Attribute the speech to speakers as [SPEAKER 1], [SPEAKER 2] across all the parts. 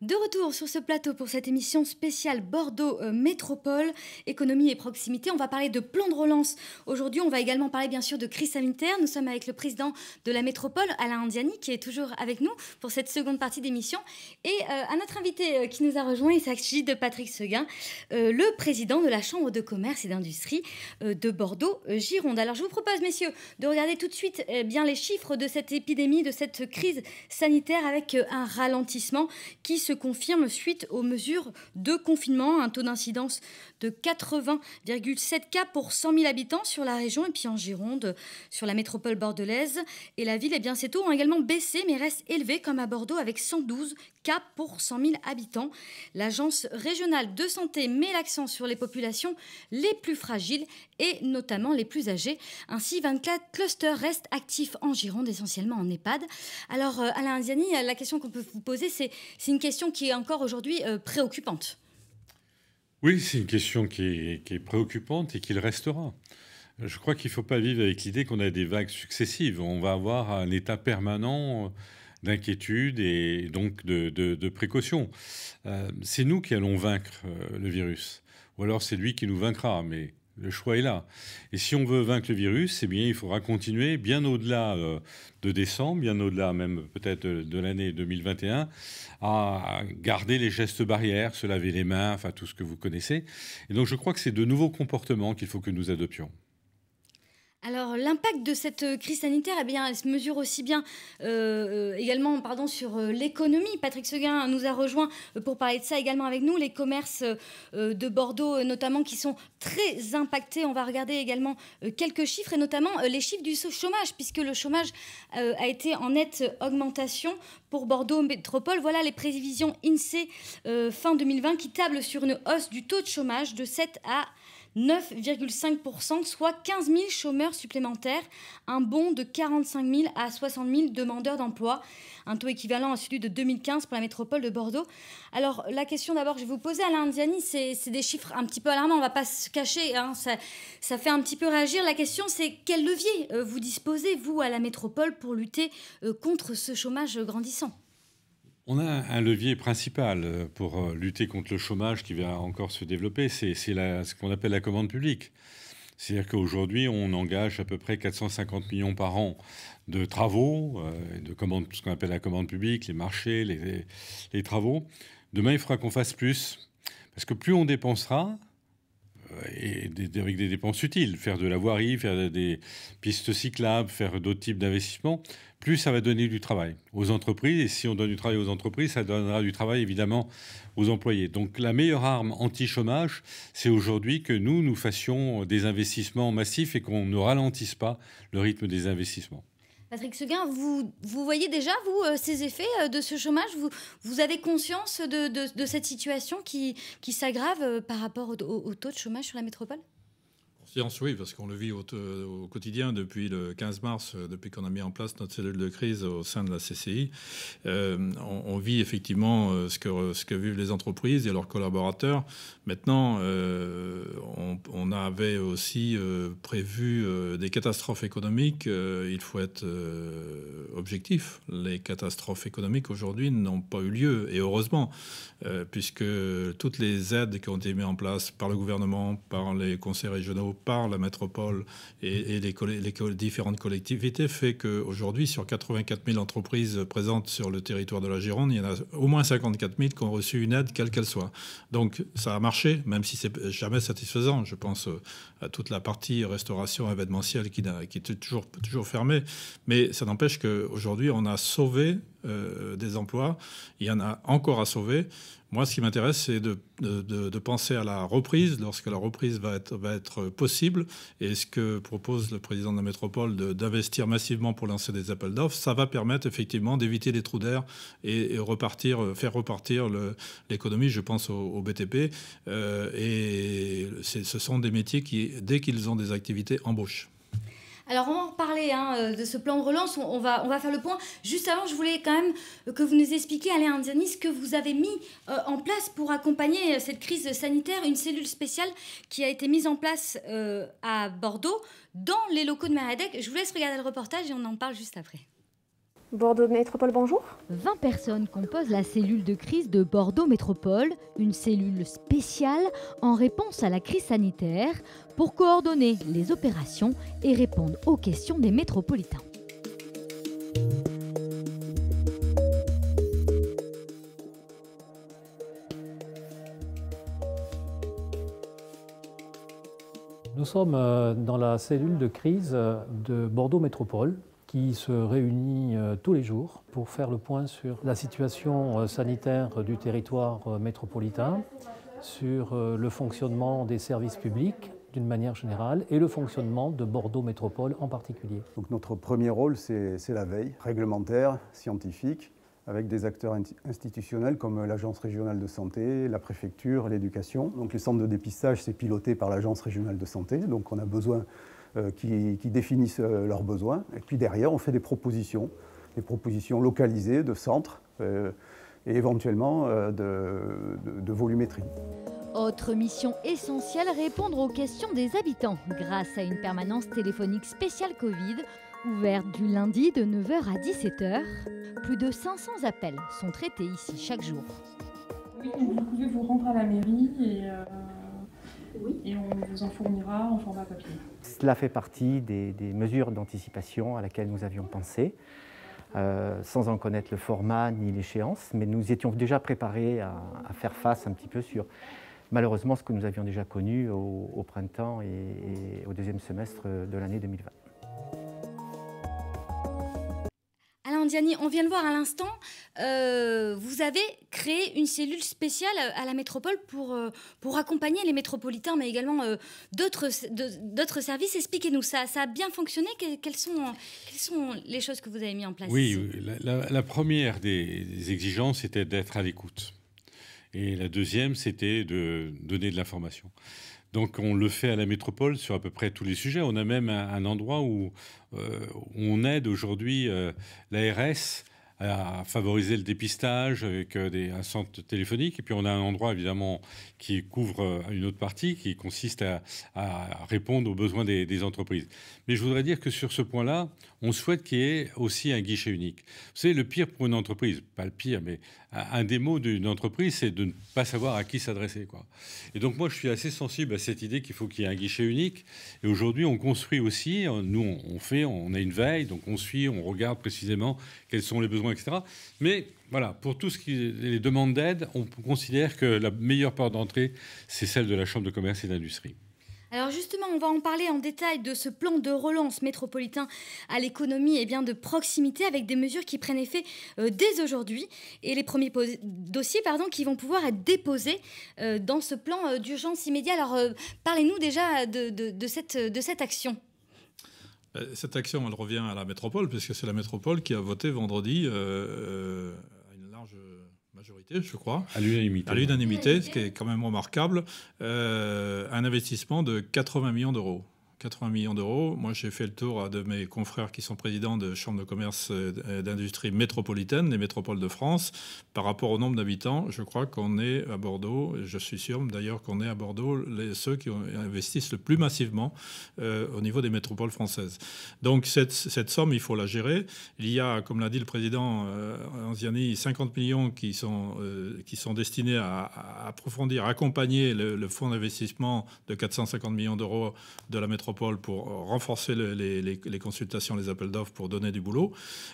[SPEAKER 1] De retour sur ce plateau pour cette émission spéciale Bordeaux euh, Métropole, économie et proximité. On va parler de plan de relance. Aujourd'hui, on va également parler bien sûr de crise sanitaire. Nous sommes avec le président de la métropole, Alain Andiani, qui est toujours avec nous pour cette seconde partie d'émission. Et à euh, notre invité euh, qui nous a rejoint, il s'agit de Patrick Seguin, le président de la Chambre de commerce et d'industrie de Bordeaux-Gironde. Alors je vous propose, messieurs, de regarder tout de suite bien, les chiffres de cette épidémie, de cette crise sanitaire avec un ralentissement qui se se confirme suite aux mesures de confinement, un taux d'incidence de 80,7 cas pour 100 000 habitants sur la région et puis en Gironde, sur la métropole bordelaise. Et la ville, et eh bien, ces taux ont également baissé mais restent élevés comme à Bordeaux avec 112 cas pour 100 000 habitants. L'agence régionale de santé met l'accent sur les populations les plus fragiles et notamment les plus âgées. Ainsi, 24 clusters restent actifs en Gironde, essentiellement en EHPAD. Alors, euh, Alain Ziani, la question qu'on peut vous poser, c'est une question qui est encore aujourd'hui euh, préoccupante.
[SPEAKER 2] Oui, c'est une question qui est, préoccupante et qui le restera. Je crois qu'il ne faut pas vivre avec l'idée qu'on a des vagues successives. On va avoir un état permanent euh, d'inquiétude et donc de, précaution. Euh, c'est nous qui allons vaincre le virus. Ou alors c'est lui qui nous vaincra. Mais le choix est là. Et si on veut vaincre le virus, eh bien, il faudra continuer bien au-delà euh, de décembre, bien au-delà même peut-être euh, de l'année 2021, à garder les gestes barrières, se laver les mains, enfin tout ce que vous connaissez. Et donc, je crois que c'est de nouveaux comportements qu'il faut que nous adoptions
[SPEAKER 1] alors l'impact de cette euh, crise sanitaire, eh bien, elle se mesure aussi bien euh, euh, également pardon, sur l'économie. Patrick Seguin nous a rejoint pour parler de ça également avec nous. Les commerces de Bordeaux notamment qui sont très impactés. On va regarder également quelques chiffres et notamment les chiffres du chômage puisque le chômage a été en nette augmentation pour Bordeaux Métropole. Voilà les prévisions INSEE fin 2020 qui tablent sur une hausse du taux de chômage de 7 à 9,5%, soit 15 000 chômeurs supplémentaires, un bond de 45 000 à 60 000 demandeurs d'emploi, un taux équivalent à celui de 2015 pour la métropole de Bordeaux. Alors la question d'abord que je vais vous poser, Alain Ziani, c'est des chiffres un petit peu alarmants, on ne va pas se cacher, hein, ça, ça, fait un petit peu réagir. La question c'est quel levier euh, vous disposez, vous, à la métropole, pour lutter euh, contre ce chômage grandissant
[SPEAKER 2] on a un levier principal euh, pour euh, lutter contre le chômage qui va encore se développer, c'est ce qu'on appelle la commande publique. C'est-à-dire qu'aujourd'hui, on engage à peu près 450 millions par an de travaux, euh, de commandes, ce qu'on appelle la commande publique, les marchés, les, travaux. Demain, il faudra qu'on fasse plus. Parce que plus on dépensera, et avec des dépenses utiles, faire de la voirie, faire des pistes cyclables, faire d'autres types d'investissements, plus ça va donner du travail aux entreprises. Et si on donne du travail aux entreprises, ça donnera du travail évidemment aux employés. Donc la meilleure arme anti-chômage, c'est aujourd'hui que nous, nous fassions des investissements massifs et qu'on ne ralentisse pas le rythme des investissements.
[SPEAKER 1] Patrick Seguin, vous, vous voyez déjà, vous, euh, ces effets euh, de ce chômage Vous, vous avez conscience de, cette situation qui, qui s'aggrave euh, par rapport au taux de chômage sur la métropole
[SPEAKER 3] oui, parce qu'on le vit au, quotidien depuis le 15 mars, euh, depuis qu'on a mis en place notre cellule de crise au sein de la CCI. Euh, on, vit effectivement euh, ce que, vivent les entreprises et leurs collaborateurs. Maintenant, on, avait aussi prévu des catastrophes économiques. il faut être objectif. Les catastrophes économiques aujourd'hui n'ont pas eu lieu, et heureusement, puisque toutes les aides qui ont été mises en place par le gouvernement, par les conseils régionaux, par la métropole et, les, les, différentes collectivités fait qu'aujourd'hui, sur 84 000 entreprises présentes sur le territoire de la Gironde, il y en a au moins 54 000 qui ont reçu une aide, quelle qu'elle soit. Donc ça a marché, même si c'est jamais satisfaisant. Je pense euh, à toute la partie restauration événementielle qui, qui est toujours, toujours fermée. Mais ça n'empêche qu'aujourd'hui, on a sauvé euh, des emplois. Il y en a encore à sauver. Moi, ce qui m'intéresse, c'est de, penser à la reprise, lorsque la reprise va être, possible, et ce que propose le président de la métropole d'investir massivement pour lancer des appels d'offres, ça va permettre effectivement d'éviter les trous d'air et, faire repartir l'économie, je pense au, BTP, euh, et ce sont des métiers qui, dès qu'ils ont des activités, embauchent.
[SPEAKER 1] Alors on va en hein, euh, de ce plan de relance, on, va, on va faire le point. Juste avant, je voulais quand même euh, que vous nous expliquiez, Alain Andiani, ce que vous avez mis euh, en place pour accompagner cette crise sanitaire, une cellule spéciale qui a été mise en place à Bordeaux dans les locaux de Meradec. Je vous laisse regarder le reportage et on en parle juste après. Bordeaux Métropole, bonjour. 20 personnes composent la cellule de crise de Bordeaux Métropole, une cellule spéciale en réponse à la crise sanitaire pour coordonner les opérations et répondre aux questions des métropolitains.
[SPEAKER 3] Nous sommes euh, dans la cellule de crise euh, de Bordeaux Métropole qui se réunit euh, tous les jours pour faire le point sur la situation euh, sanitaire du territoire euh, métropolitain, sur le fonctionnement des services publics d'une manière générale et le fonctionnement de Bordeaux Métropole en particulier.
[SPEAKER 2] Donc notre premier rôle, c'est la veille réglementaire, scientifique, avec des acteurs institutionnels comme l'Agence régionale de santé, la préfecture, l'éducation. Donc les centres de dépistage, c'est piloté par l'Agence régionale de santé, donc on a besoin euh, qui, définissent euh, leurs besoins. Et puis derrière, on fait des propositions, des propositions localisées de centres euh, et éventuellement de, volumétrie.
[SPEAKER 1] Autre mission essentielle, répondre aux questions des habitants grâce à une permanence téléphonique spéciale Covid ouverte du lundi de 9h à 17h. Plus de 500 appels sont traités ici chaque jour.
[SPEAKER 4] vous pouvez vous rendre à la mairie et oui. et on vous en fournira en format papier.
[SPEAKER 2] Cela fait partie des, mesures d'anticipation à laquelle nous avions pensé. Euh, sans en connaître le format ni l'échéance, mais nous étions déjà préparés à, faire face un petit peu sur malheureusement ce que nous avions déjà connu au, printemps et, au deuxième semestre de l'année 2020
[SPEAKER 1] on vient de voir à l'instant, euh, vous avez créé une cellule spéciale à la métropole pour, euh, pour accompagner les métropolitains, mais également euh, d'autres services. Expliquez-nous, ça, ça a bien fonctionné quelles sont, sont les choses que vous avez mises en place Oui, la,
[SPEAKER 2] première des, exigences, était d'être à l'écoute. Et la deuxième, c'était de donner de l'information. Donc on le fait à la métropole sur à peu près tous les sujets. On a même un, endroit euh, où on aide aujourd'hui euh, l'ARS à favoriser le dépistage avec euh, des, un centre téléphonique. Et puis on a un endroit évidemment qui couvre euh, une autre partie qui consiste à, répondre aux besoins des, entreprises. Mais je voudrais dire que sur ce point-là, on souhaite qu'il y ait aussi un guichet unique. C'est le pire pour une entreprise, pas le pire, mais un des mots d'une entreprise, c'est de ne pas savoir à qui s'adresser. Et donc moi, je suis assez sensible à cette idée qu'il faut qu'il y ait un guichet unique. Et aujourd'hui, on construit aussi, nous on fait, on a une veille, donc on suit, on regarde précisément quels sont les besoins mais voilà, pour tout ce qui est les demandes d'aide, on considère que la meilleure porte d'entrée, c'est celle de la Chambre de commerce et d'industrie.
[SPEAKER 1] Alors justement, on va en parler en détail de ce plan de relance métropolitain à l'économie et eh bien de proximité avec des mesures qui prennent effet euh, dès aujourd'hui et les premiers dossiers pardon, qui vont pouvoir être déposés euh, dans ce plan euh, d'urgence immédiat. Alors parlez-nous déjà de, cette, de cette action.
[SPEAKER 3] Euh, cette action, elle revient à la métropole, puisque c'est la métropole qui a voté vendredi euh, euh, à une large majorité, je crois. À l'unanimité. À l'unanimité, ce qui est quand même remarquable, un investissement de 80 millions d'euros. 80 millions d'euros. Moi, j'ai fait le tour euh, de mes confrères qui sont présidents de chambres de commerce euh, et d'industrie métropolitaine, des métropoles de France. Par rapport au nombre d'habitants, je crois qu'on est à Bordeaux, je suis sûr d'ailleurs qu'on est à Bordeaux, ceux qui investissent le plus massivement euh, au niveau des métropoles françaises. Donc, cette, somme, il faut la gérer. Il y a, comme l'a dit le président Anziani, 50 millions qui sont, qui sont destinés à, approfondir, accompagner le, le fonds d'investissement de 450 millions d'euros de la métropole pour euh, renforcer les, consultations, les appels d'offres pour donner du boulot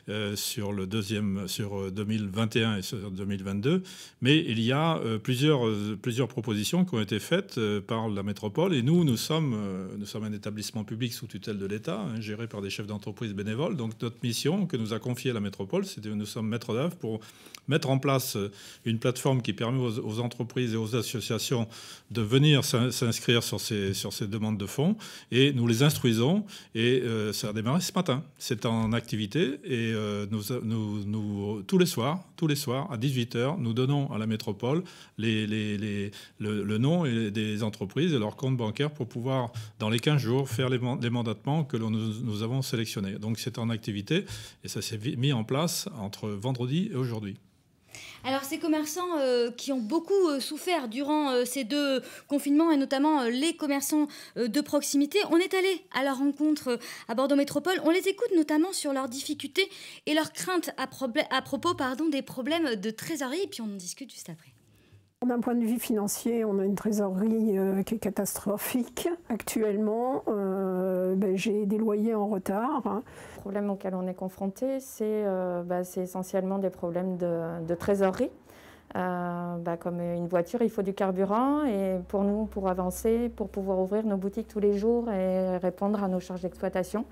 [SPEAKER 3] euh, sur le deuxième, sur 2021 euh, et sur 2022. Mais il y a plusieurs, plusieurs propositions qui ont été faites par la métropole. Et nous, nous sommes, nous sommes un établissement public sous tutelle de l'État, hein, géré par des chefs d'entreprise bénévoles. Donc notre mission que nous a confiée la métropole, c'est nous sommes maîtres d'œuvre pour mettre en place une plateforme qui permet aux, aux entreprises et aux associations de venir s'inscrire sur ces, sur ces demandes de fonds et et nous les instruisons. Et euh, ça a démarré ce matin. C'est en activité et euh, tous les soirs, tous les soirs à 18h, nous donnons à la métropole le, nom et des entreprises et leurs comptes bancaires pour pouvoir, dans les 15 jours, faire les, mandatements que nous, nous avons sélectionnés. Donc c'est en activité et ça s'est mis en place entre vendredi et aujourd'hui.
[SPEAKER 1] Alors ces commerçants euh, qui ont beaucoup euh, souffert durant euh, ces deux confinements et notamment les commerçants de proximité, on est allé à leur rencontre à Bordeaux Métropole. On les écoute notamment sur leurs difficultés et leurs craintes à, propos des problèmes de trésorerie et puis on en discute juste après.
[SPEAKER 5] D'un point de vue financier, on a une trésorerie euh, qui est catastrophique.
[SPEAKER 4] Actuellement, euh, ben, j'ai des loyers en retard. Hein. Le problème auquel on est confronté, c'est euh, ben, essentiellement des problèmes de, trésorerie. Ben, comme une voiture, il faut du carburant et pour nous, pour avancer, pour pouvoir ouvrir nos boutiques tous les jours et répondre à nos charges d'exploitation,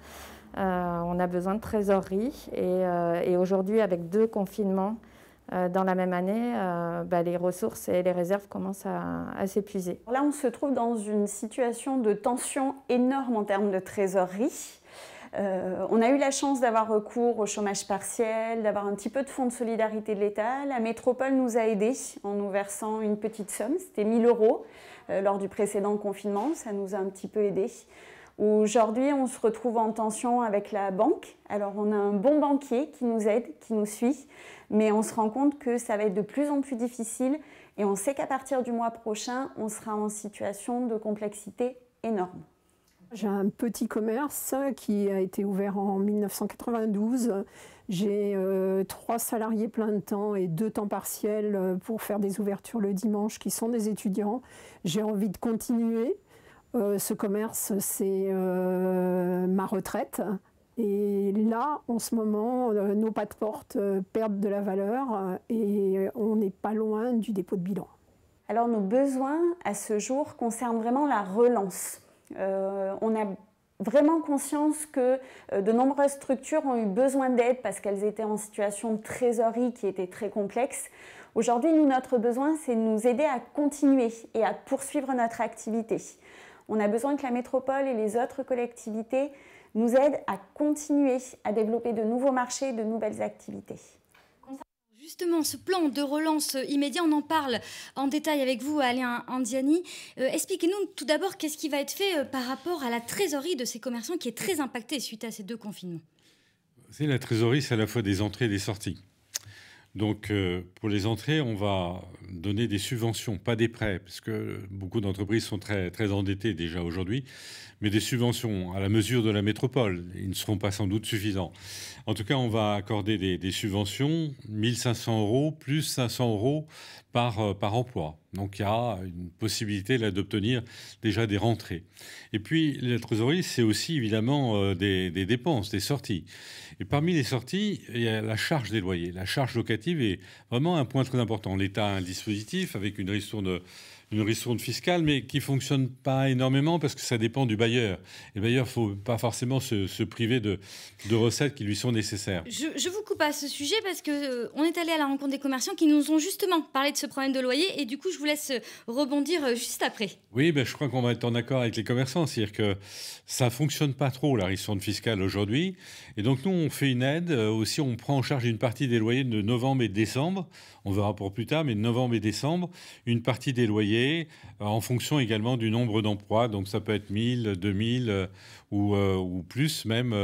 [SPEAKER 4] on a besoin de trésorerie. Et, et aujourd'hui, avec deux confinements, euh, dans la même année, euh, bah, les ressources et les réserves commencent à, s'épuiser. Là, on se trouve dans une situation de
[SPEAKER 6] tension énorme en termes de trésorerie. Euh, on a eu la chance d'avoir recours au chômage partiel, d'avoir un petit peu de fonds de solidarité de l'État. La métropole nous a aidés en nous versant une petite somme, c'était 1000 euros lors du précédent confinement, ça nous a un petit peu aidés. Aujourd'hui, on se retrouve en tension avec la banque. Alors, on a un bon banquier qui nous aide, qui nous suit, mais on se rend compte que ça va être de plus en plus difficile et on sait qu'à partir du mois prochain, on sera en situation de complexité énorme.
[SPEAKER 5] J'ai un petit commerce qui a été ouvert en 1992. J'ai euh, trois salariés plein de temps et deux temps partiels euh, pour faire des ouvertures le dimanche qui sont des étudiants. J'ai envie de continuer. Euh, ce commerce, c'est ma retraite. Et là, en ce moment, euh, nos pas de porte euh, perdent de la valeur euh, et on n'est pas loin du dépôt de bilan. Alors nos besoins à ce jour concernent vraiment la relance.
[SPEAKER 6] on a vraiment conscience que de nombreuses structures ont eu besoin d'aide parce qu'elles étaient en situation de trésorerie qui était très complexe. Aujourd'hui, nous, notre besoin, c'est de nous aider à continuer et à poursuivre notre activité. On a besoin que la métropole et les autres collectivités nous aide à continuer à développer de nouveaux marchés, de nouvelles activités.
[SPEAKER 1] Justement, ce plan de relance immédiat, on en parle en détail avec vous, Alain Andiani. Euh, expliquez-nous tout d'abord qu'est-ce qui va être fait euh, par rapport à la trésorerie de ces commerçants qui est très impactée suite à ces deux confinements.
[SPEAKER 2] C'est la trésorerie, c'est à la fois des entrées et des sorties. Donc, euh, pour les entrées, on va donner des subventions, pas des prêts, parce que beaucoup d'entreprises sont très, très endettées déjà aujourd'hui, mais des subventions à la mesure de la métropole. Ils ne seront pas sans doute suffisants. En tout cas, on va accorder des, subventions subventions, 1500 euros, plus 500 euros par euh, emploi. Donc il y a une possibilité là d'obtenir déjà des rentrées. Et puis la trésorerie, c'est aussi évidemment euh, des, dépenses, des sorties. Et parmi les sorties, il y a la charge des loyers. La charge locative est vraiment un point très important. L'État a un dispositif avec une de une ristourne fiscale, mais qui fonctionne pas énormément parce que ça dépend du bailleur. Et le bailleur, faut pas forcément se, se priver de, de, recettes qui lui sont nécessaires. Je,
[SPEAKER 1] je, vous coupe à ce sujet parce que euh, on est allé à la rencontre des commerçants qui nous ont justement parlé de ce problème de loyer et du coup, je vous laisse euh, rebondir euh, juste après.
[SPEAKER 2] Oui, ben, je crois qu'on va être en accord avec les commerçants, c'est-à-dire que ça fonctionne pas trop la ristourne fiscale aujourd'hui, et donc nous, on fait une aide aussi, on prend en charge une partie des loyers de novembre et décembre. On verra pour plus tard, mais novembre et décembre, une partie des loyers euh, en fonction également du nombre d'emplois. Donc ça peut être 1000, 2000 euh, ou, euh, ou plus même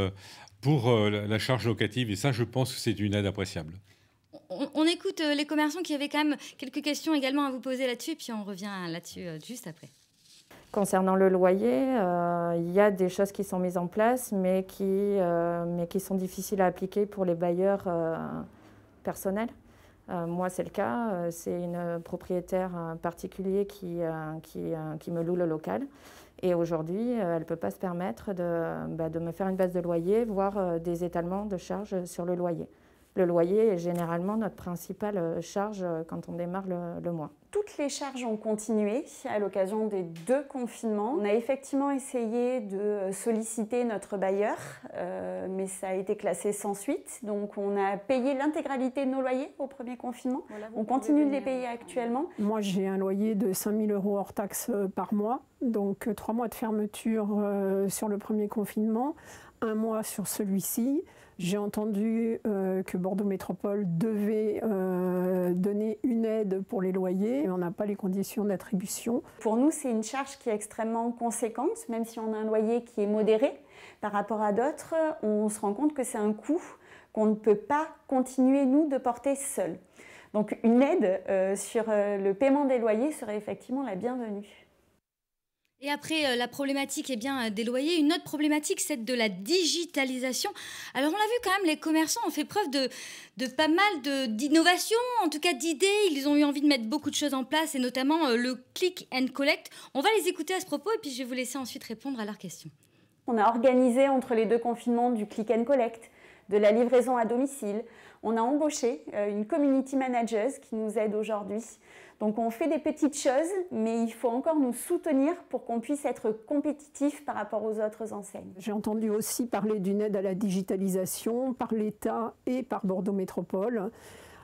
[SPEAKER 2] pour la charge locative. Et ça, je pense que c'est une aide appréciable.
[SPEAKER 1] On, écoute les commerçants qui avaient quand même quelques questions également à vous poser là-dessus, puis on revient là-dessus juste après.
[SPEAKER 4] Concernant le loyer, il y a des choses qui sont mises en place, mais qui, sont difficiles à appliquer pour les bailleurs personnels. Euh, moi, c'est le cas. Euh, c'est une euh, propriétaire particulier qui, qui, me loue le local. Et aujourd'hui, elle ne peut pas se permettre bah, de, me faire une base de loyer, voire des étalements de charges sur le loyer. Le loyer est généralement notre principale charge quand on démarre le mois
[SPEAKER 6] toutes les charges ont continué à l'occasion des deux confinements. On a effectivement essayé de solliciter notre bailleur, euh, mais ça a été classé sans suite. Donc on a payé l'intégralité de nos loyers au premier confinement. on continue de les payer euh, actuellement.
[SPEAKER 5] Moi j'ai un loyer de 5000 euros hors taxes euh, par mois. Donc trois mois de fermeture sur le premier confinement, un mois sur celui-ci. J'ai entendu euh, que Bordeaux Métropole devait euh, donner une aide pour les loyers et on n'a pas les conditions d'attribution. Pour nous, c'est une charge qui est extrêmement conséquente, même
[SPEAKER 6] si on a un loyer qui est modéré par rapport à d'autres, on se rend compte que c'est un coût qu'on ne peut pas continuer, nous, de porter seul. Donc une aide euh, sur le paiement des loyers serait effectivement la bienvenue.
[SPEAKER 1] Et après euh, la problématique eh bien, euh, des loyers, une autre problématique, c'est de la digitalisation. Alors on l'a vu quand même, les commerçants ont fait preuve de, de pas mal d'innovations, en tout cas d'idées. Ils ont eu envie de mettre beaucoup de choses en place, et notamment euh, le click and collect. On va les écouter à ce propos, et puis je vais vous laisser ensuite répondre à leurs questions.
[SPEAKER 6] On a organisé entre les deux confinements du click and collect, de la livraison à domicile. On a embauché une community manager qui nous aide aujourd'hui donc on fait des petites choses, mais il faut encore nous soutenir pour qu'on puisse être compétitif par rapport aux autres enseignes.
[SPEAKER 5] J'ai entendu aussi parler d'une aide à la digitalisation par l'État et par Bordeaux Métropole.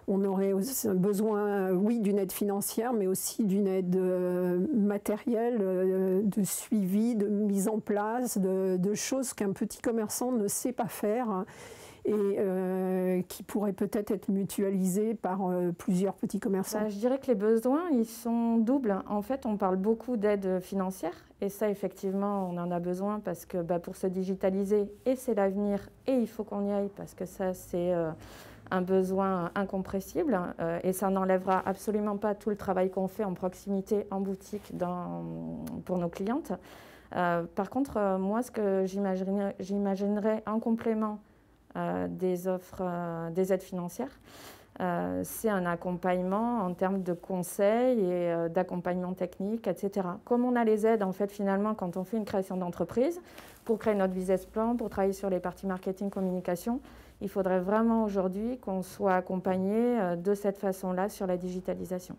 [SPEAKER 5] On aurait besoin, oui, d'une aide financière, mais aussi d'une aide euh, matérielle, euh, de suivi, de mise en place, de, choses qu'un petit commerçant ne sait pas faire et euh, qui pourraient peut-être être mutualisé par euh, plusieurs petits commerçants bah, Je dirais
[SPEAKER 4] que les besoins, ils sont doubles. Hein. En fait, on parle beaucoup d'aide financière et ça, effectivement, on en a besoin parce que bah, pour se digitaliser, et c'est l'avenir, et il faut qu'on y aille parce que ça, c'est... Euh, un besoin incompressible et ça n'enlèvera absolument pas tout le travail qu'on fait en proximité, en boutique, pour nos clientes. par contre, moi, ce que j'imaginerais en complément euh, des offres, euh, des aides financières. Euh, c'est un accompagnement en termes de conseils et d'accompagnement technique, etc. Comme on a les aides, en fait, finalement, quand on fait une création d'entreprise, pour créer notre business plan, pour travailler sur les parties marketing, communication, il faudrait vraiment aujourd'hui qu'on soit accompagné de cette façon-là sur la digitalisation.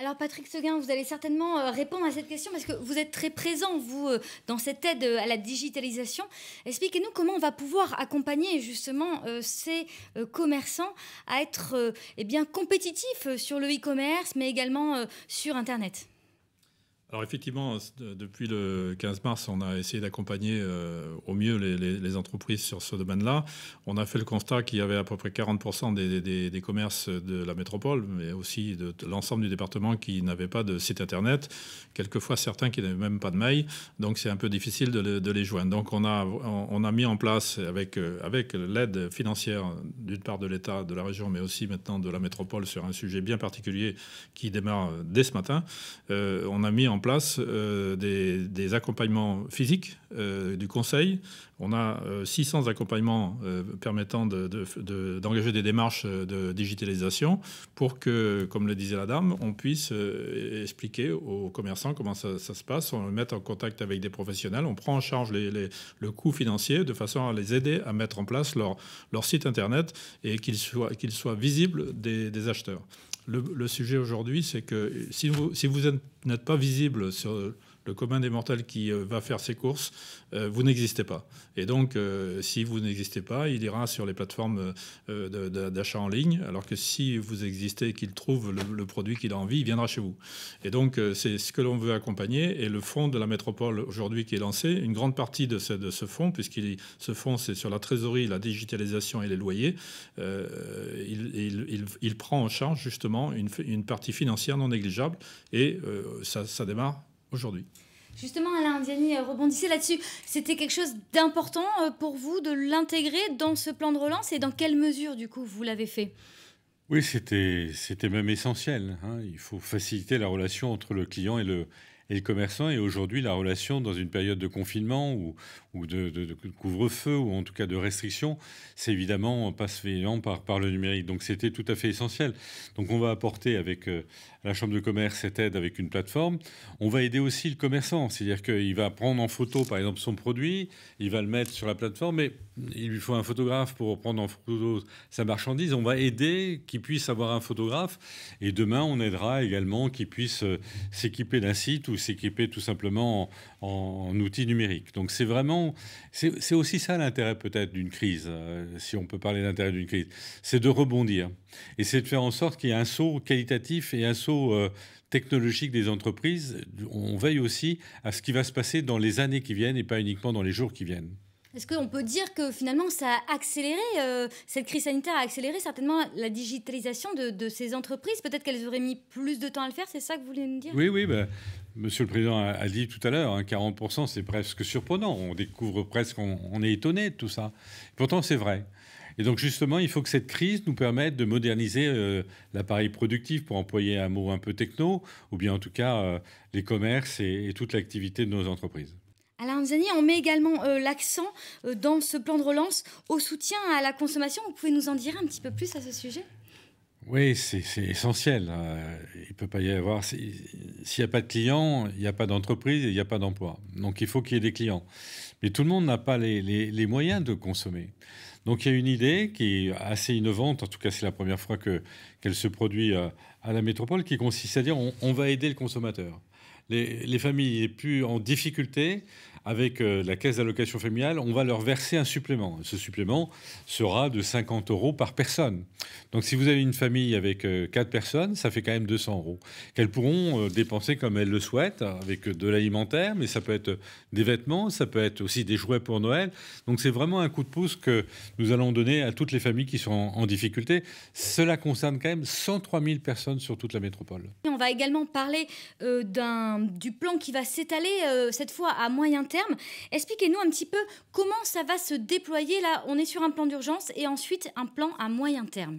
[SPEAKER 1] Alors Patrick Seguin, vous allez certainement euh, répondre à cette question parce que vous êtes très présent, vous, euh, dans cette aide euh, à la digitalisation. Expliquez-nous comment on va pouvoir accompagner justement ces commerçants à être eh bien, compétitifs sur le e-commerce, mais également sur Internet.
[SPEAKER 3] Alors effectivement, depuis le 15 mars, on a essayé d'accompagner euh, au mieux les, entreprises sur ce domaine-là. On a fait le constat qu'il y avait à peu près 40% des, commerces de la métropole, mais aussi de, l'ensemble du département qui n'avaient pas de site Internet, quelquefois certains qui n'avaient même pas de mail, donc c'est un peu difficile de, les joindre. Donc on a, on, a mis en place, avec, avec l'aide financière d'une part de l'État, de la région, mais aussi maintenant de la métropole sur un sujet bien particulier qui démarre dès ce matin, euh, on a mis en en place euh, des, des accompagnements physiques euh, du conseil. On a 600 euh, accompagnements euh, permettant d'engager de, des démarches de digitalisation pour que, comme le disait la dame, on puisse expliquer aux commerçants comment ça, se passe. On le met en contact avec des professionnels. On prend en charge le coût financier de façon à les aider à mettre en place leur, leur site Internet et qu'il soit, qu'il soit visible des, acheteurs. Le, sujet aujourd'hui, c'est que si vous, si vous n'êtes pas visible sur le commun des mortels qui euh, va faire ses courses, euh, vous n'existez pas. Et donc, euh, si vous n'existez pas, il ira sur les plateformes d'achat en ligne, alors que si vous existez et qu'il trouve le, produit qu'il a envie, il viendra chez vous. Et donc, c'est ce que l'on veut accompagner. Et le fonds de la métropole aujourd'hui qui est lancé, une grande partie de ce, de ce fonds, puisqu'il ce fonds, c'est sur la trésorerie, la digitalisation et les loyers, il, prend en charge justement une, partie financière non négligeable. Et ça démarre aujourd'hui.
[SPEAKER 1] Justement, Alain Diani, euh, rebondissait là-dessus. C'était quelque chose d'important euh, pour vous de l'intégrer dans ce plan de relance et dans quelle mesure, du coup, vous l'avez fait
[SPEAKER 2] Oui, c'était même essentiel. Hein. Il faut faciliter la relation entre le client et le, commerçant. Et aujourd'hui, la relation dans une période de confinement ou, de, couvre-feu ou en tout cas de restriction, c'est évidemment pas se par, par le numérique. Donc c'était tout à fait essentiel. Donc on va apporter avec, euh, la Chambre de commerce cette aide avec une plateforme. On va aider aussi le commerçant, c'est-à-dire qu'il va prendre en photo, par exemple, son produit, il va le mettre sur la plateforme, mais il lui faut un photographe pour prendre en photo sa marchandise. On va aider qu'il puisse avoir un photographe, et demain, on aidera également qu'il puisse euh, s'équiper d'un site ou s'équiper tout simplement en, outils numériques. Donc c'est vraiment, c'est aussi ça l'intérêt peut-être d'une crise, euh, si on peut parler d'intérêt d'une crise, c'est de rebondir, et c'est de faire en sorte qu'il y ait un saut qualitatif et un saut euh, technologique des entreprises, on veille aussi à ce qui va se passer dans les années qui viennent et pas uniquement dans les jours qui viennent.
[SPEAKER 1] Est-ce qu'on peut dire que finalement ça a accéléré, euh, cette crise sanitaire a accéléré certainement la digitalisation de, ces entreprises Peut-être qu'elles auraient mis plus de temps à le faire, c'est ça que vous voulez nous dire Oui,
[SPEAKER 2] oui. Bah, monsieur le Président a, dit tout à l'heure, 40%, hein, c'est presque surprenant. On découvre presque, on, on est étonné de tout ça. Pourtant, c'est vrai. Et donc justement, il faut que cette crise nous permette de moderniser euh, l'appareil productif, pour employer un mot un peu techno, ou bien en tout cas euh, les commerces et, toute l'activité de nos entreprises.
[SPEAKER 1] Alain Zani, on met également euh, l'accent dans ce plan de relance au soutien à la consommation. Vous pouvez nous en dire un petit peu plus à ce sujet
[SPEAKER 2] oui, c'est essentiel. Hein. Il peut pas y avoir. S'il n'y a pas de clients, il n'y a pas d'entreprise et il n'y a pas d'emploi. Donc il faut qu'il y ait des clients. Mais tout le monde n'a pas les, moyens de consommer. Donc il y a une idée qui est assez innovante, en tout cas c'est la première fois qu'elle se produit euh, à, la métropole, qui consiste à dire on, va aider le consommateur. Les, les, familles les plus en difficulté avec euh, la caisse d'allocation familiale, on va leur verser un supplément. Ce supplément sera de 50 euros par personne. Donc si vous avez une famille avec 4 euh, personnes, ça fait quand même 200 euros qu'elles pourront euh, dépenser comme elles le souhaitent, avec de l'alimentaire, mais ça peut être des vêtements, ça peut être aussi des jouets pour Noël. Donc c'est vraiment un coup de pouce que nous allons donner à toutes les familles qui sont en difficulté. Cela concerne quand même 103 000 personnes sur toute la métropole.
[SPEAKER 1] Et on va également parler du plan qui va s'étaler cette fois à moyen terme Expliquez-nous un petit peu comment ça va se déployer. Là, on est sur un plan d'urgence et ensuite un plan à moyen terme.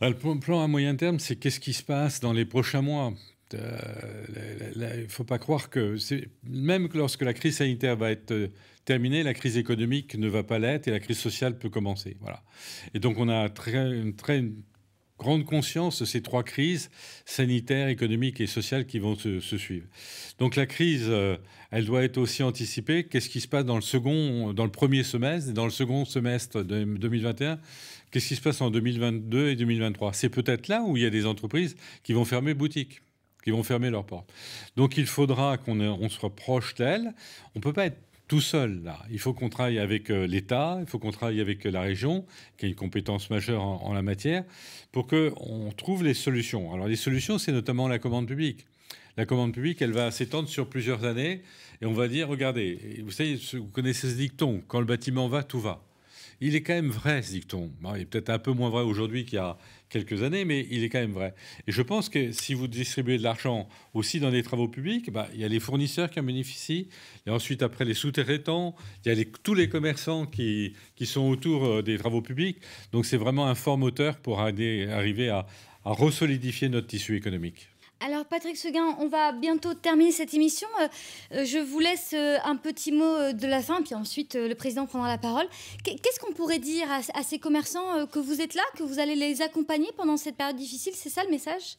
[SPEAKER 2] Bah, le plan à moyen terme, c'est qu'est-ce qui se passe dans les prochains mois euh, il ne faut pas croire que même lorsque la crise sanitaire va être euh, terminée, la crise économique ne va pas l'être et la crise sociale peut commencer. Voilà. Et donc on a très, une très grande conscience de ces trois crises sanitaires économiques et sociales qui vont se, suivre. Donc la crise, euh, elle doit être aussi anticipée. Qu'est-ce qui se passe dans le second, dans le premier semestre, dans le second semestre de 2021 Qu'est-ce qui se passe en 2022 et 2023 C'est peut-être là où il y a des entreprises qui vont fermer boutique, qui vont fermer leurs portes. Donc il faudra qu'on se soit proche d'elles. On peut pas être tout seul là. Il faut qu'on travaille avec euh, l'État, il faut qu'on travaille avec euh, la région, qui a une compétence majeure en, en la matière, pour qu'on trouve les solutions. Alors les solutions, c'est notamment la commande publique la commande publique, elle va s'étendre sur plusieurs années et on va dire, regardez, vous savez, vous connaissez ce dicton, quand le bâtiment va, tout va. Il est quand même vrai, ce dicton. il est peut-être un peu moins vrai aujourd'hui qu'il y a quelques années, mais il est quand même vrai. Et je pense que si vous distribuez de l'argent aussi dans les travaux publics, bah, il y a les fournisseurs qui en bénéficient, et ensuite après les sous il y a tous les commerçants qui, sont autour euh, des travaux publics. Donc c'est vraiment un fort moteur pour arriver à, à notre tissu économique.
[SPEAKER 1] Alors Patrick Seguin, on va bientôt terminer cette émission. Euh, euh, je vous laisse euh, un petit mot de la fin, puis ensuite le président prendra la parole. Qu'est-ce qu'on pourrait dire à ces commerçants que vous êtes là, que vous allez les accompagner pendant cette période difficile C'est ça le message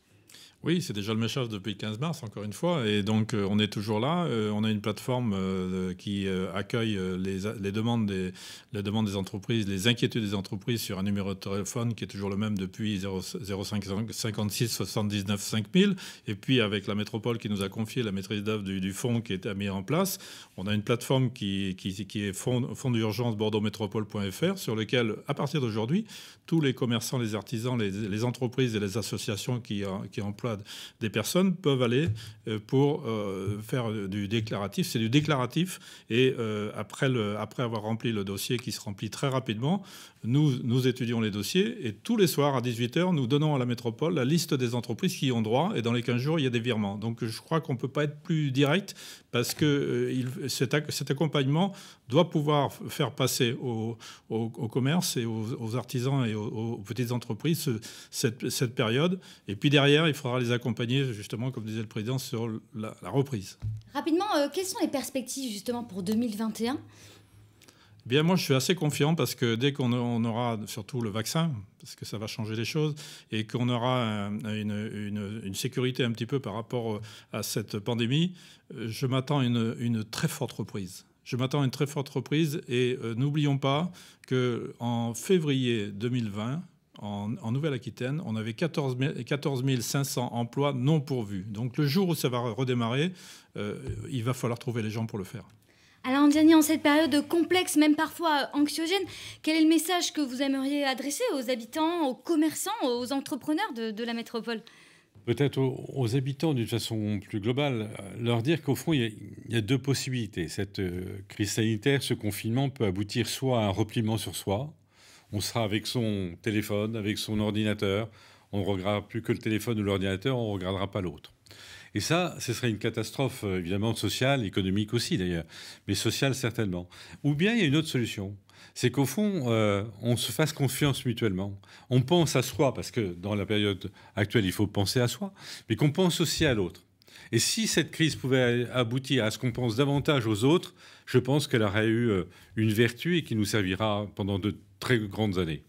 [SPEAKER 3] oui, c'est déjà le méchage depuis le 15 mars, encore une fois. Et donc, euh, on est toujours là. Euh, on a une plateforme euh, qui accueille les, demandes des, les demandes des entreprises, les inquiétudes des entreprises sur un numéro de téléphone qui est toujours le même depuis 0556 79 5000. Et puis, avec la métropole qui nous a confié la maîtrise d'œuvre du, fonds qui est mis en place, on a une plateforme qui, qui, est fonds, d'urgence bordeauxmétropole.fr sur lequel, à partir d'aujourd'hui, tous les commerçants, les artisans, les, les, entreprises et les associations qui, qui emploient des personnes peuvent aller euh, pour euh, faire du déclaratif. C'est du déclaratif et euh, après, le, après avoir rempli le dossier qui se remplit très rapidement, nous, étudions les dossiers et tous les soirs à 18h, nous donnons à la métropole la liste des entreprises qui ont droit et dans les 15 jours, il y a des virements. Donc je crois qu'on ne peut pas être plus direct parce que euh, cet, accompagnement doit pouvoir faire passer au, commerce et aux, artisans et aux, petites entreprises cette, période. Et puis derrière, il faudra les accompagner justement, comme disait le Président, sur la, reprise.
[SPEAKER 1] Rapidement, euh, quelles sont les perspectives justement pour 2021
[SPEAKER 3] Bien, moi, je suis assez confiant parce que dès qu'on aura surtout le vaccin, parce que ça va changer les choses, et qu'on aura une, sécurité un petit peu par rapport euh, à cette pandémie, euh, je m'attends à une, très forte reprise. Je m'attends à une très forte reprise et euh, n'oublions pas que en février 2020, en, Nouvelle-Aquitaine, on avait 14, 500 emplois non pourvus. Donc le jour où ça va redémarrer, il va falloir trouver les gens pour le faire.
[SPEAKER 1] Alors en cette période complexe, même parfois anxiogène, quel est le message que vous aimeriez adresser aux habitants, aux commerçants, aux entrepreneurs de, la métropole
[SPEAKER 2] Peut-être aux, habitants d'une façon plus globale, euh, leur dire qu'au fond, il y, a, il y, a, deux possibilités. Cette euh, crise sanitaire, ce confinement peut aboutir soit à un repliement sur soi, on sera avec son téléphone, avec son ordinateur, on ne regardera plus que le téléphone ou l'ordinateur, on ne regardera pas l'autre. Et ça, ce serait une catastrophe, euh, évidemment, sociale, économique aussi d'ailleurs, mais sociale certainement. Ou bien il y a une autre solution, c'est qu'au fond, euh, on se fasse confiance mutuellement. On pense à soi, parce que dans la période actuelle, il faut penser à soi, mais qu'on pense aussi à l'autre. Et si cette crise pouvait aboutir à ce qu'on pense davantage aux autres, je pense qu'elle aurait eu euh, une vertu et qui nous servira pendant de très grandes années.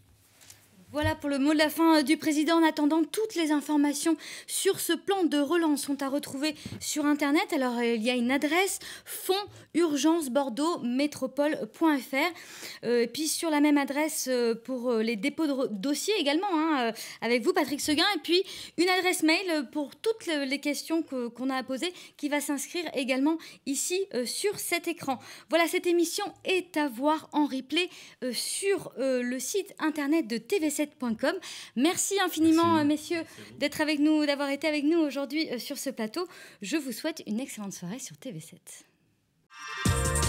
[SPEAKER 1] Voilà pour le mot de la fin euh, du président. En attendant, toutes les informations sur ce plan de relance sont à retrouver sur Internet. Alors, euh, il y a une adresse fonds urgence bordeaux métropole.fr. Euh, puis sur la même adresse pour les dépôts de dossiers également, hein, avec vous, Patrick Seguin. Et puis une adresse mail pour toutes les questions qu'on a à poser qui va s'inscrire également ici sur cet écran. Voilà, cette émission est à voir en replay sur le site internet de TVC. Merci infiniment, euh, messieurs, d'être avec nous, d'avoir été avec nous aujourd'hui euh, sur ce plateau. Je vous souhaite une excellente soirée sur TV7.